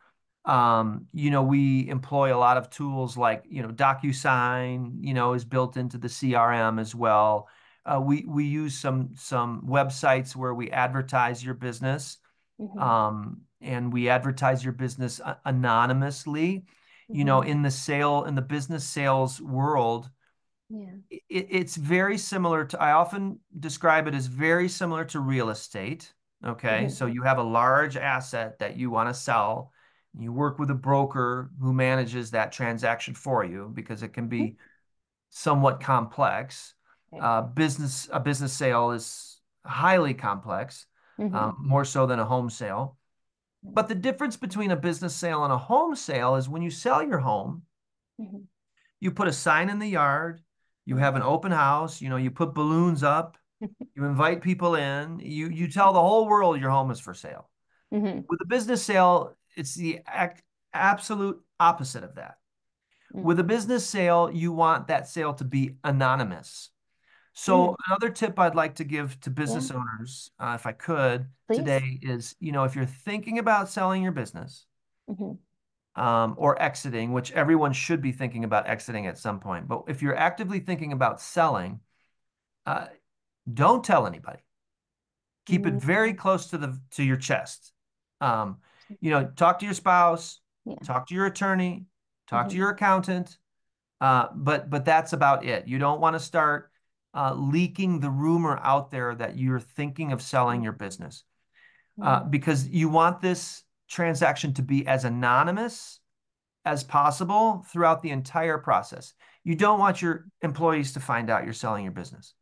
Um, you know, we employ a lot of tools like you know DocuSign. You know, is built into the CRM as well. Uh, we we use some some websites where we advertise your business, mm-hmm. um, and we advertise your business anonymously. Mm-hmm. You know, mm-hmm. in the sale in the business sales world, yeah. it, it's very similar to. I often describe it as very similar to real estate. Okay, mm-hmm. so you have a large asset that you want to sell. You work with a broker who manages that transaction for you because it can be mm-hmm. somewhat complex. Okay. Uh, business a business sale is highly complex, mm-hmm. um, more so than a home sale. But the difference between a business sale and a home sale is when you sell your home, mm-hmm. you put a sign in the yard, you have an open house, you know, you put balloons up, you invite people in, you you tell the whole world your home is for sale. Mm-hmm. With a business sale, it's the ac- absolute opposite of that. Mm-hmm. With a business sale, you want that sale to be anonymous. Mm. So mm. another tip I'd like to give to business yeah. owners, uh, if I could Please. today, is you know if you're thinking about selling your business mm-hmm. um, or exiting, which everyone should be thinking about exiting at some point, but if you're actively thinking about selling, uh, don't tell anybody. Keep mm. it very close to the to your chest. Um, you know, talk to your spouse, yeah. talk to your attorney, talk mm-hmm. to your accountant, uh, but but that's about it. You don't want to start uh, leaking the rumor out there that you're thinking of selling your mm-hmm. business uh, mm-hmm. because you want this transaction to be as anonymous as possible throughout the entire process. You don't want your employees to find out you're selling your business.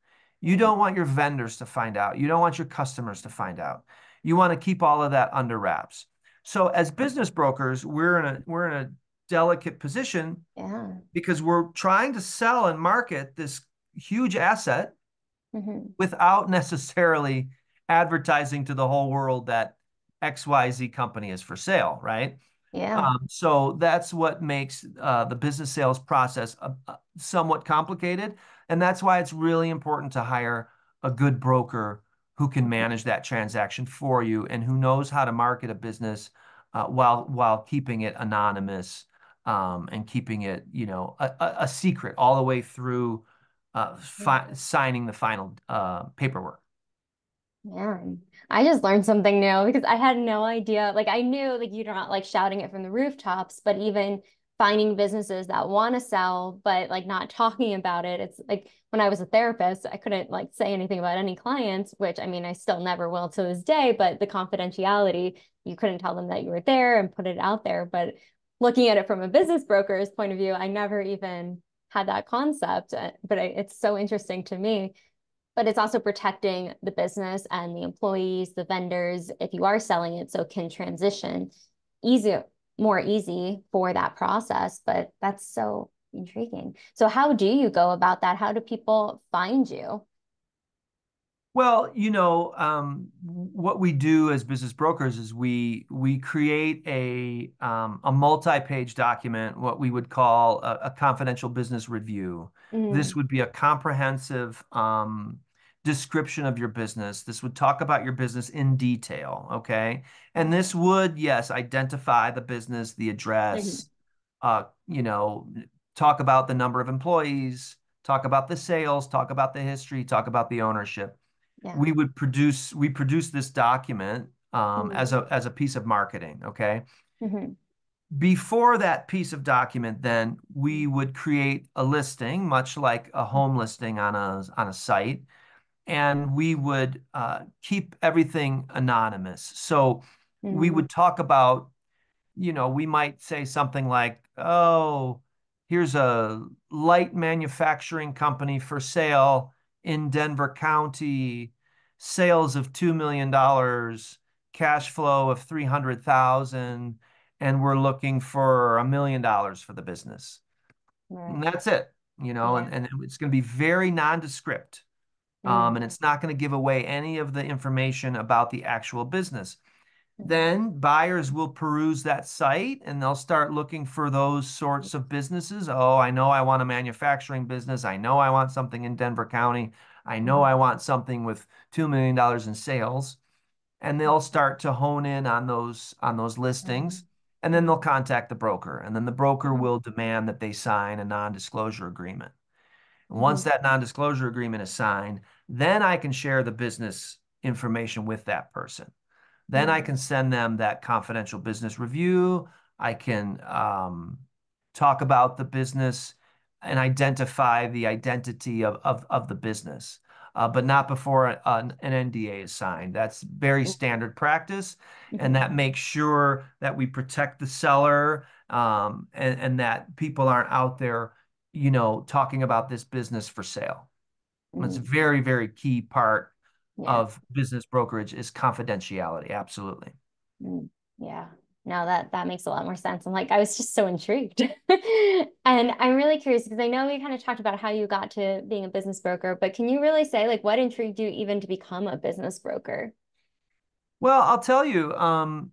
You don't want your vendors to find out. You don't want your customers to find out. You want to keep all of that under wraps. So as business brokers, we're in a we're in a delicate position yeah. because we're trying to sell and market this huge asset mm-hmm. without necessarily advertising to the whole world that XYZ company is for sale, right? Yeah. Um, so that's what makes uh, the business sales process uh, uh, somewhat complicated. And that's why it's really important to hire a good broker who can manage that transaction for you and who knows how to market a business uh, while while keeping it anonymous um, and keeping it, you know, a, a, secret all the way through uh, fi- signing the final uh, paperwork. Man, I just learned something new because I had no idea. Like I knew like you're not like shouting it from the rooftops, but even finding businesses that want to sell but like not talking about it. It's like when I was a therapist, I couldn't like say anything about any clients, which I mean I still never will to this day, but the confidentiality, you couldn't tell them that you were there and put it out there, but looking at it from a business broker's point of view, I never even had that concept, uh, but it's so interesting to me. But it's also protecting the business and the employees, the vendors, if you are selling it, so it can transition easier, more easy for that process. But that's so intriguing. So, how do you go about that? How do people find you? Well, you know, um, what we do as business brokers is we we create a um, a multi-page document, what we would call a, a confidential business review. Mm. This would be a comprehensive um, description of your business. This would talk about your business in detail, okay? And this would, yes, identify the business, the mm-hmm. address, mm-hmm. uh, you know, talk about the number of employees, talk about the sales, talk about the history, talk about the ownership yeah. we would produce we produce this document um, mm-hmm. as a as a piece of marketing okay mm-hmm. before that piece of document then we mm-hmm. would create a listing much like a home mm-hmm. listing on a on a site and we would uh, keep everything anonymous so mm-hmm. we would talk about you know we might say something like oh here's a light manufacturing company for sale in Denver County, sales of $2 million, cash flow of 300,000, and we're looking for a million dollars for the business. Right. And that's it, you know, yeah. and, and it's going to be very nondescript. Mm. Um, mm-hmm. and it's not going to give away any of the information about the actual business then buyers will peruse that site and they'll start looking for those sorts of businesses. Oh, I know I want a manufacturing business. I know I want something in Denver County. I know mm-hmm. I want something with $2 million in sales. And they'll start to hone in on those on those listings. Mm-hmm. And then they'll contact the broker. And then the broker mm-hmm. will demand that they sign a non-disclosure agreement. And once that non-disclosure agreement is signed, then I can share the business information with that person. Then I can send them that confidential business review. I can um, talk about the business and identify the identity of, of, of the business, uh, but not before an, an NDA is signed. That's very oh. standard practice. And mm-hmm. that makes sure that we protect the seller um, and, and that people aren't out there, you know, talking about this business for sale. That's a mm-hmm. very, very key part yeah. of business brokerage is confidentiality. Absolutely. Mm, yeah. Now that that makes a lot more sense. I'm like, I was just so intrigued. and I'm really curious because I know we kind of talked about how you got to being a business broker, but can you really say like what intrigued you even to become a business broker? Well, I'll tell you, um,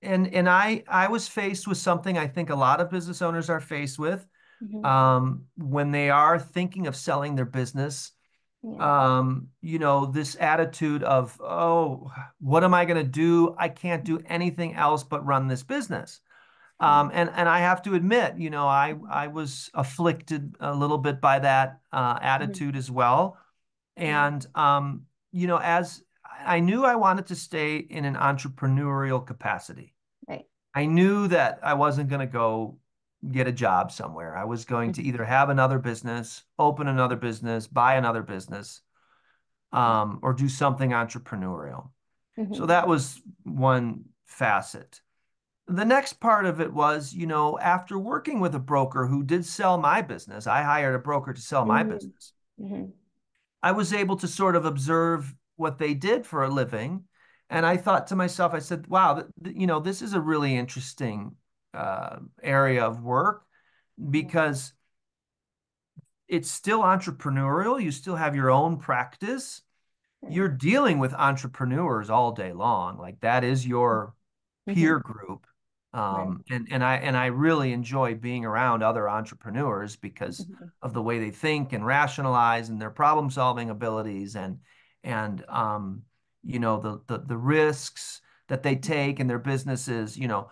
and and I I was faced with something I think a lot of business owners are faced with mm-hmm. um, when they are thinking of selling their business. Yeah. Um, you know, this attitude of, oh, what am I going to do? I can't do anything else but run this business. Hmm. Um, and and I have to admit, you know, I I was afflicted a little bit by that uh, mm-hmm. attitude mm-hmm. as well, and um, you know, as I knew I wanted to stay in an entrepreneurial capacity. Right. I knew that I wasn't going to go get a job somewhere. I was going mm. to either have another business, open another business, buy another business, um, or do something entrepreneurial. Mm-hmm. So that was one facet. The next part of it was, you know, after working with a broker who did sell my business, I hired a broker to sell my mm-hmm. business. Mm-hmm. I was able to sort of observe what they did for a living. And I thought to myself, I said, wow, th- th- you know, this is a really interesting uh, area of work mm-hmm. because it's still entrepreneurial. You still have your own practice. You're dealing with entrepreneurs all day long. Like that is your mm-hmm. peer mm-hmm. group. Um, right. and, and I and I really enjoy being around other entrepreneurs because mm-hmm. of the way they think and rationalize and their problem solving abilities and and um, you know the, the the risks that they take in their businesses. You know,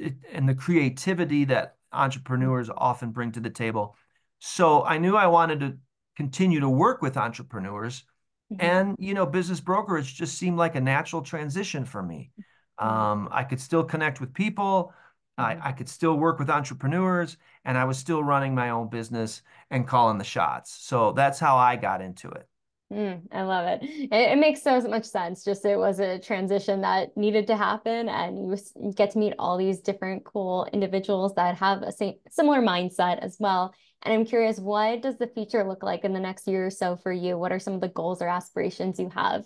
and the creativity that entrepreneurs often bring to the table. So I knew I wanted to continue to work with entrepreneurs. Mm-hmm. And, you know, business brokerage just seemed like a natural transition for me. Mm-hmm. Um, I could still connect with people. I, mm-hmm. I, could still work with entrepreneurs and I was still running my own business and calling the shots. So that's how I got into it. Mm, I love it. it. it. makes so much sense. Just it was a transition that needed to happen, and you, get to meet all these different cool individuals that have a same, similar mindset as well. And I'm curious, what does the future look like in the next year or so for you? What are some of the goals or aspirations you have?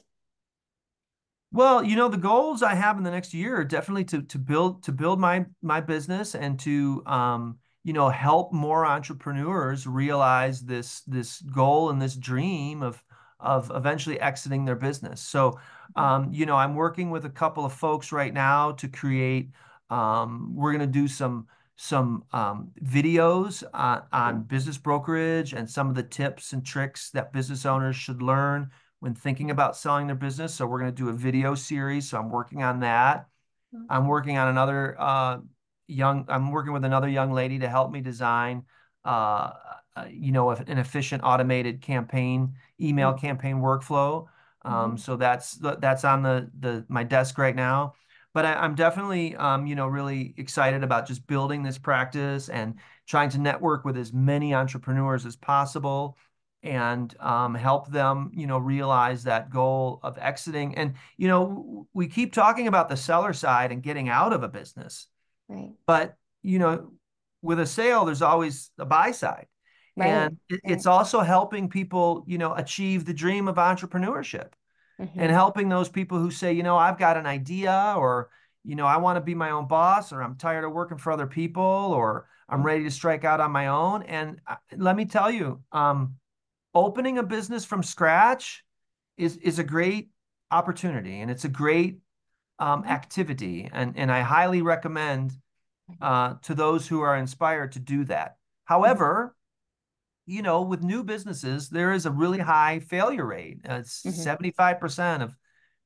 Well, you know, the goals I have in the next year are definitely to to build to build my my business and to um, you know help more entrepreneurs realize this this goal and this dream of of eventually exiting their business. So, um, you know, I'm working with a couple of folks right now to create. Um, we're going to do some some um, videos uh, on, on business brokerage and some of the tips and tricks that business owners should learn when thinking about selling their business. So we're going to do a video series. So I'm working on that. Mm-hmm. I'm working on another uh, young. I'm working with another young lady to help me design uh, uh, you know, an efficient automated campaign, email mm-hmm. campaign workflow. Um, mm-hmm. So that's that's on the the my desk right now. But I, am definitely um, you know really excited about just building this practice and trying to network with as many entrepreneurs as possible and um, help them you know realize that goal of exiting and you know we keep talking about the seller side and getting out of a business right but you know with a sale there's always a buy side Right. And it, it's also helping people, you know, achieve the dream of entrepreneurship mm-hmm. and helping those people who say, you know, I've got an idea or, you know, I want to be my own boss or I'm tired of working for other people or I'm mm-hmm. ready to strike out on my own. And uh, let me tell you, um, opening a business from scratch is, is a great opportunity and it's a great um, mm-hmm. activity. And, and I highly recommend uh, to those who are inspired to do that. Mm-hmm. However, you know, with new businesses, there is a really high failure rate. Uh, it's mm-hmm. seventy-five mm-hmm. percent of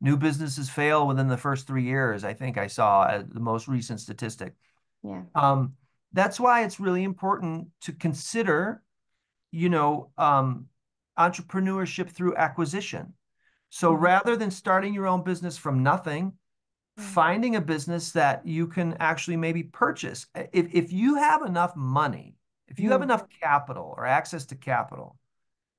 new businesses fail within the first three years. I think I saw uh, the most recent statistic. Yeah. Um, that's why it's really important to consider, you know, um, entrepreneurship through acquisition. So mm-hmm. rather than starting your own business from nothing, mm-hmm. finding a business that you can actually maybe purchase. If if you have enough money if you have hmm. enough capital or access to capital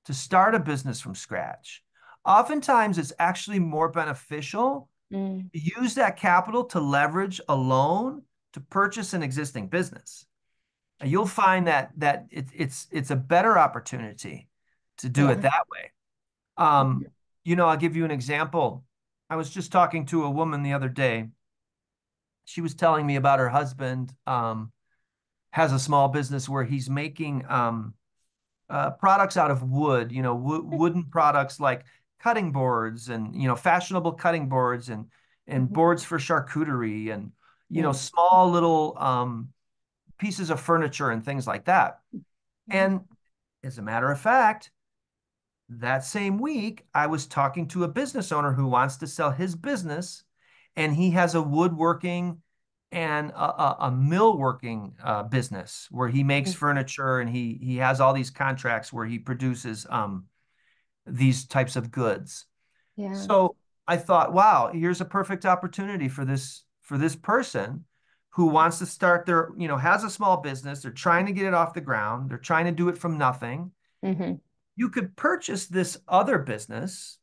to start a business from scratch, oftentimes it's actually more beneficial mm. to use that capital to leverage a loan to purchase an existing business. And you'll find that that it, it's it's a better opportunity to do yeah. it that way. Um, you know, I'll give you an example. I was just talking to a woman the other day. She was telling me about her husband. Um, has a small business where he's making um, uh, products out of wood, you know, hmm. wooden products like cutting boards and you know fashionable cutting boards and and mm-hmm. boards for charcuterie and you know small little um, pieces of furniture and things like that. Mm-hmm. And as a matter of fact, that same week I was talking to a business owner who wants to sell his business, and he has a woodworking and a, a, a mill working uh, business where he makes mm-hmm. furniture and he he has all these contracts where he produces um, these types of goods. Yeah. So I thought, wow, here's a perfect opportunity for this for this person who wants to start their you know has a small business. They're trying to get it off the ground. They're trying to do it from nothing. Mm-hmm. You could purchase this other business.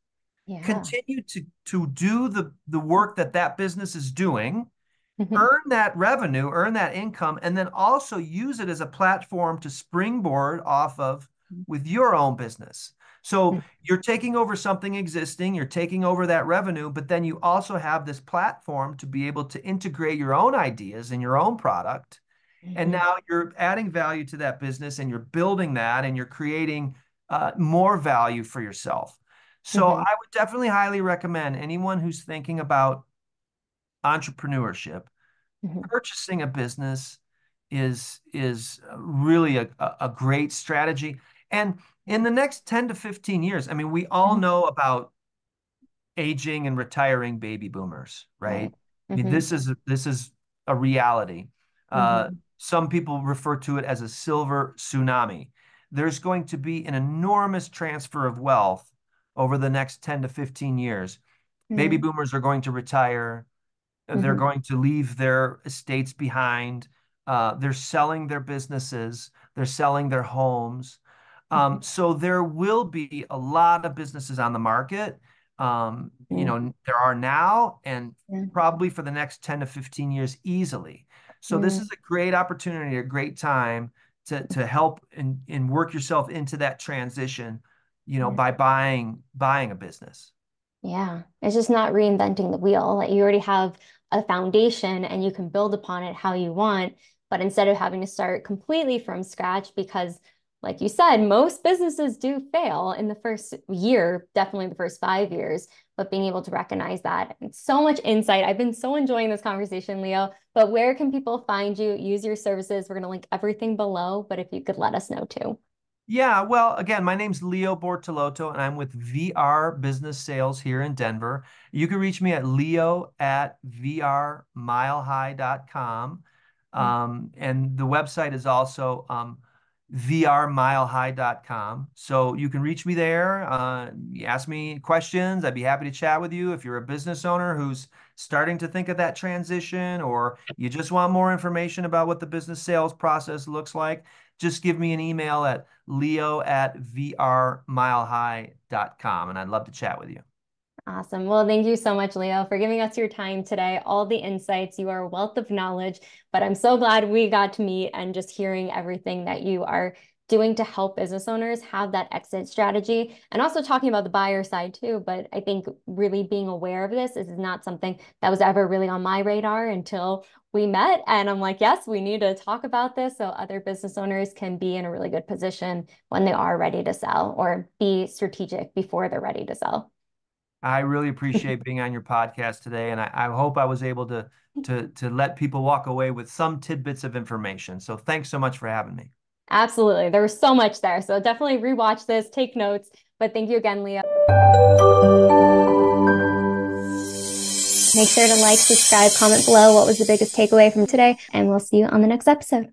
Yeah. continue to to do the the work that that business is doing Mm-hmm. earn that revenue, earn that income, and then also use it as a platform to springboard off of mm-hmm. with your own business. So mm-hmm. you're taking over something existing, you're taking over that revenue, but then you also have this platform to be able to integrate your own ideas and your own product. And now you're adding value to that business and you're building that and you're creating uh, more value for yourself. So mm-hmm. I would definitely highly recommend anyone who's thinking about entrepreneurship, mm-hmm. purchasing a business is is uh, really a, a great strategy. And in the next 10 to 15 years, I mean, we all mm-hmm. know about aging and retiring baby boomers, right? Mm-hmm. I mean, mm-hmm. this is this is a reality. Uh, mm-hmm. Uh, some people refer to it as a silver tsunami. There's going to be an enormous transfer of wealth over the next 10 to 15 years. Mm-hmm. Baby boomers are going to retire. Mm-hmm. They're going to leave their estates behind. Uh, they're selling their businesses. They're selling their homes. Um, mm-hmm. so there will be a lot of businesses on the market. Um, You mm. know, there are now and probably for the next 10 to 15 years easily. So this mm. is a great opportunity, a great time to, to help and, and work yourself into that transition, you know, by buying buying a business. Yeah. It's just not reinventing the wheel. Like you already have a foundation and you can build upon it how you want. But instead of having to start completely from scratch, because like you said, most businesses do fail in the first year, definitely the first five years, but being able to recognize that. so much insight. I've been so enjoying this conversation, Leo. But where can people find you, use your services? We're going to link everything below, but if you could let us know too. Yeah, well, again, my name's Leo Bortoloto, and I'm with VR Business Sales here in Denver. You can reach me at leo at vrmilehigh.com. Hmm. Um, and the website is also um, vrmilehigh.com. So you can reach me there. Uh, ask me questions. I'd be happy to chat with you. If you're a business owner who's starting to think of that transition or you just want more information about what the business sales process looks like, just give me an email at leo at vrmilehigh.com and I'd love to chat with you. Awesome. Well, thank you so much, Leo, for giving us your time today, all the insights. You are a wealth of knowledge, but I'm so glad we got to meet and just hearing everything that you are doing to help business owners have that exit strategy and also talking about the buyer side too. But I think really being aware of this, this is not something that was ever really on my radar until we met and I'm like, yes, we need to talk about this so other business owners can be in a really good position when they are ready to sell or be strategic before they're ready to sell. I really appreciate being on your podcast today. And I, I, hope I was able to, to, to let people walk away with some tidbits of information. So thanks so much for having me. Absolutely. There was so much there. So definitely rewatch this, take notes. But thank you again, Leah. Make sure to like, subscribe, comment below what was the biggest takeaway from today, and we'll see you on the next episode.